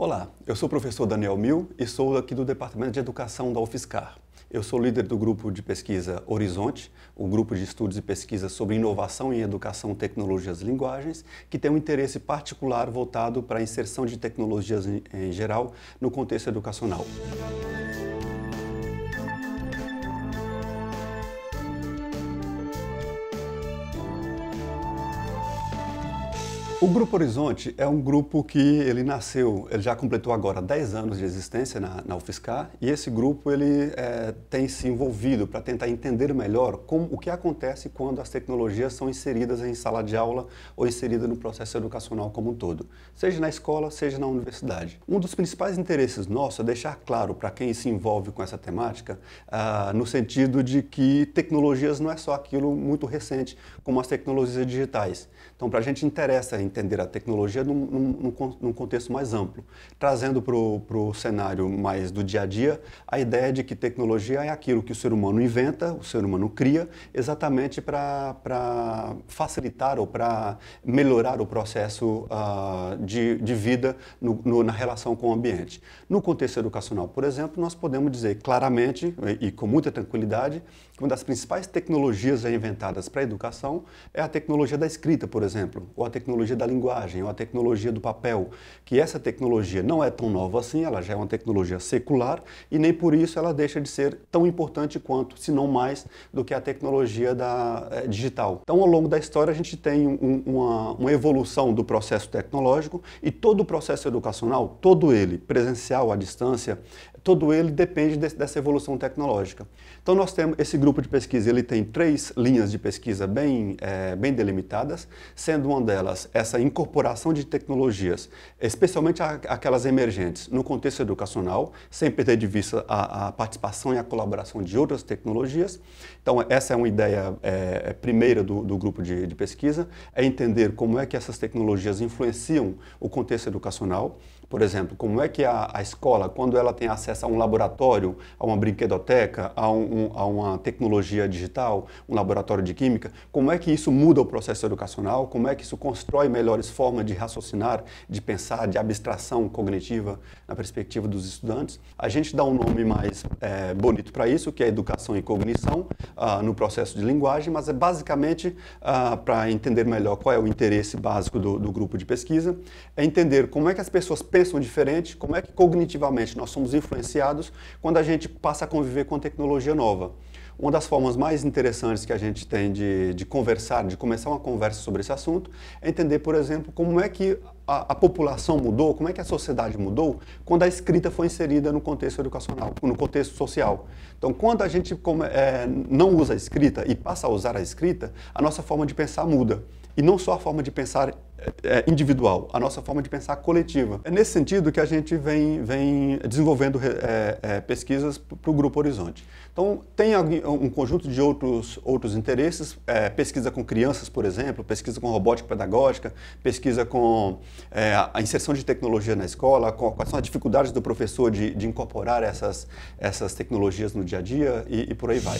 Olá, eu sou o professor Daniel Mil e sou aqui do Departamento de Educação da UFSCar. Eu sou líder do grupo de pesquisa Horizonte, o um grupo de estudos e pesquisa sobre inovação em educação, tecnologias e linguagens, que tem um interesse particular voltado para a inserção de tecnologias em geral no contexto educacional. O Grupo Horizonte é um grupo que ele nasceu, ele já completou agora 10 anos de existência na, na UFSCar e esse grupo ele é, tem se envolvido para tentar entender melhor como, o que acontece quando as tecnologias são inseridas em sala de aula ou inseridas no processo educacional como um todo, seja na escola, seja na universidade. Um dos principais interesses nossos é deixar claro para quem se envolve com essa temática, ah, no sentido de que tecnologias não é só aquilo muito recente, como as tecnologias digitais. Então, para a gente interessa entender a tecnologia num, num, num contexto mais amplo, trazendo para o cenário mais do dia a dia a ideia de que tecnologia é aquilo que o ser humano inventa, o ser humano cria, exatamente para facilitar ou para melhorar o processo uh, de, de vida no, no, na relação com o ambiente. No contexto educacional, por exemplo, nós podemos dizer claramente e, e com muita tranquilidade que uma das principais tecnologias inventadas para a educação é a tecnologia da escrita, por exemplo, ou a tecnologia da linguagem, ou é a tecnologia do papel, que essa tecnologia não é tão nova assim, ela já é uma tecnologia secular e nem por isso ela deixa de ser tão importante quanto, se não mais, do que a tecnologia da, é, digital. Então, ao longo da história, a gente tem um, uma, uma evolução do processo tecnológico e todo o processo educacional, todo ele, presencial, à distância, todo ele depende dessa evolução tecnológica. Então nós temos esse grupo de pesquisa, ele tem três linhas de pesquisa bem, é, bem delimitadas, sendo uma delas essa essa incorporação de tecnologias, especialmente aquelas emergentes, no contexto educacional, sem perder de vista a, a participação e a colaboração de outras tecnologias. Então, essa é uma ideia é, é primeira do, do grupo de, de pesquisa, é entender como é que essas tecnologias influenciam o contexto educacional. Por exemplo, como é que a, a, escola, quando ela tem acesso a um laboratório, a uma brinquedoteca, a, um, um, a, uma tecnologia digital, um laboratório de química, como é que isso muda o processo educacional? Como é que isso constrói melhores formas de raciocinar, de pensar, de abstração cognitiva na perspectiva dos estudantes? A gente dá um nome mais é, bonito para isso, que é educação e cognição uh, no processo de linguagem, mas é basicamente, uh, ah, para entender melhor qual é o interesse básico do, do grupo de pesquisa, é entender como é que as pessoas pensam diferente, como é que cognitivamente nós somos influenciados quando a gente passa a conviver com tecnologia nova. Uma das formas mais interessantes que a gente tem de, de conversar, de começar uma conversa sobre esse assunto, é entender, por exemplo, como é que a, a, população mudou, como é que a sociedade mudou quando a escrita foi inserida no contexto educacional, no contexto social. Então, quando a gente como, é, não usa a escrita e passa a usar a escrita, a nossa forma de pensar muda. E não só a forma de pensar é, é individual, a nossa forma de pensar coletiva. É nesse sentido que a gente vem, vem desenvolvendo é, é, pesquisas para o Grupo Horizonte. Então, tem um conjunto de outros, outros interesses, é, pesquisa com crianças, por exemplo, pesquisa com robótica pedagógica, pesquisa com é, a inserção de tecnologia na escola, quais são as dificuldades do professor de, de incorporar essas, essas tecnologias no dia a dia e, e por aí vai.